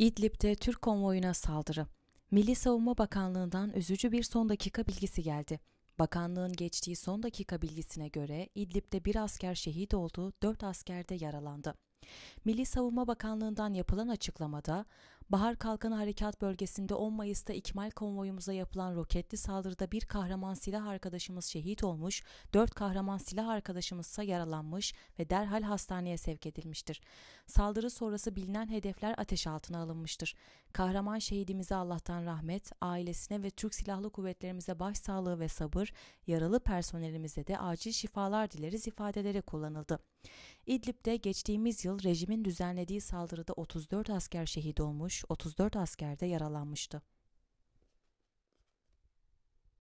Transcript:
İdlib'de Türk konvoyuna saldırı. Milli Savunma Bakanlığı'ndan üzücü bir son dakika bilgisi geldi. Bakanlığın geçtiği son dakika bilgisine göre İdlib'de bir asker şehit oldu, dört asker de yaralandı. Milli Savunma Bakanlığı'ndan yapılan açıklamada Bahar Kalkanı Harekat Bölgesi'nde 10 Mayıs'ta İkmal konvoyumuza yapılan roketli saldırıda bir kahraman silah arkadaşımız şehit olmuş, 4 kahraman silah arkadaşımızsa yaralanmış ve derhal hastaneye sevk edilmiştir. Saldırı sonrası bilinen hedefler ateş altına alınmıştır. Kahraman şehidimize Allah'tan rahmet, ailesine ve Türk Silahlı Kuvvetlerimize başsağlığı ve sabır, yaralı personelimize de acil şifalar dileriz ifadeleri kullanıldı. İdlib'de geçtiğimiz yıl rejimin düzenlediği saldırıda 34 asker şehit olmuş, 34 asker de yaralanmıştı.